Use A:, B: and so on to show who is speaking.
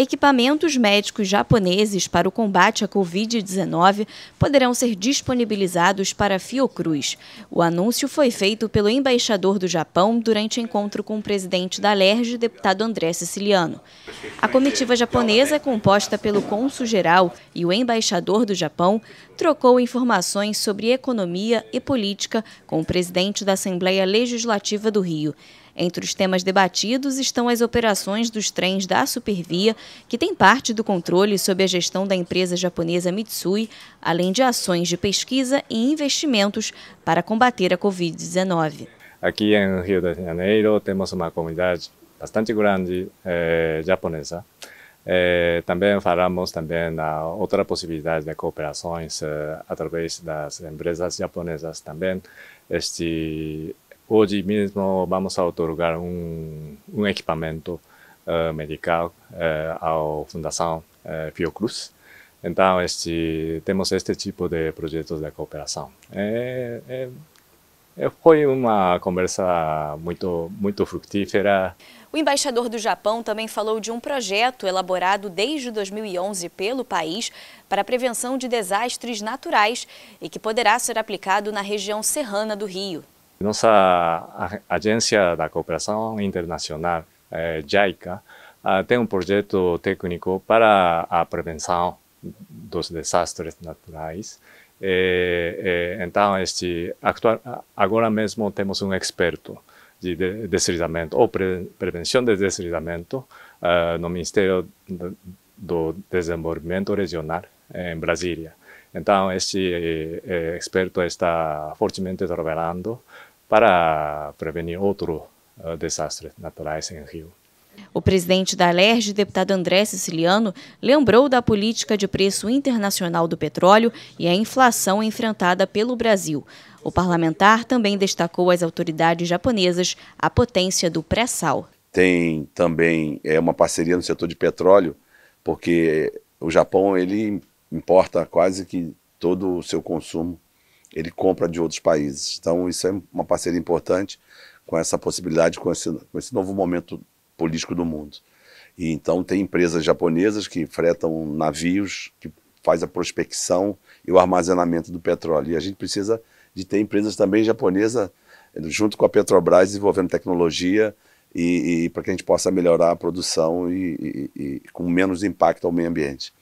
A: Equipamentos médicos japoneses para o combate à Covid-19 poderão ser disponibilizados para a Fiocruz. O anúncio foi feito pelo embaixador do Japão durante encontro com o presidente da LERJ, deputado André Siciliano. A comitiva japonesa, composta pelo cônsul-geral e o embaixador do Japão, trocou informações sobre economia e política com o presidente da Assembleia Legislativa do Rio. Entre os temas debatidos estão as operações dos trens da Supervia, que tem parte do controle sob a gestão da empresa japonesa Mitsui, além de ações de pesquisa e investimentos para combater a
B: Covid-19. Aqui em Rio de Janeiro temos uma comunidade bastante grande eh, japonesa. Eh, também falamos também na outra possibilidade de cooperações eh, através das empresas japonesas também. Este Hoje mesmo vamos otorgar um, um equipamento uh, eh, medical uh, eh, à Fundação uh, eh, Fiocruz. Então, este, temos este tipo de projetos de cooperação. É, é, é, foi uma conversa muito, muito frutífera.
A: O embaixador do Japão também falou de um projeto elaborado desde 2011 pelo país para a prevenção de desastres naturais e que poderá ser aplicado na região serrana do Rio.
B: Nossa Agência da Cooperação Internacional, eh, JICA, ah, tem um projeto técnico para a prevenção dos desastres naturais. E, eh, e, eh, então, este, actual, agora mesmo temos um experto de deslizamento ou pre, prevenção de deslizamento ah, no Ministério do, do Desenvolvimento Regional em Brasília. Então, este eh, eh experto está fortemente trabalhando para prevenir outro uh, desastre naturais em Rio.
A: O presidente da Alerj, deputado André Siciliano, lembrou da política de preço internacional do petróleo e a inflação enfrentada pelo Brasil. O parlamentar também destacou às autoridades japonesas a potência do pré-sal.
C: Tem também é, uma parceria no setor de petróleo, porque o Japão ele importa quase que todo o seu consumo ele compra de outros países. Então, isso é uma parceria importante com essa possibilidade, com esse, com esse novo momento político do mundo. E então tem empresas japonesas que fretam navios, que faz a prospecção e o armazenamento do petróleo. E a gente precisa de ter empresas também japonesas eh, junto com a Petrobras desenvolvendo tecnologia e, e para que a gente possa melhorar a produção e, e, e com menos impacto ao meio ambiente.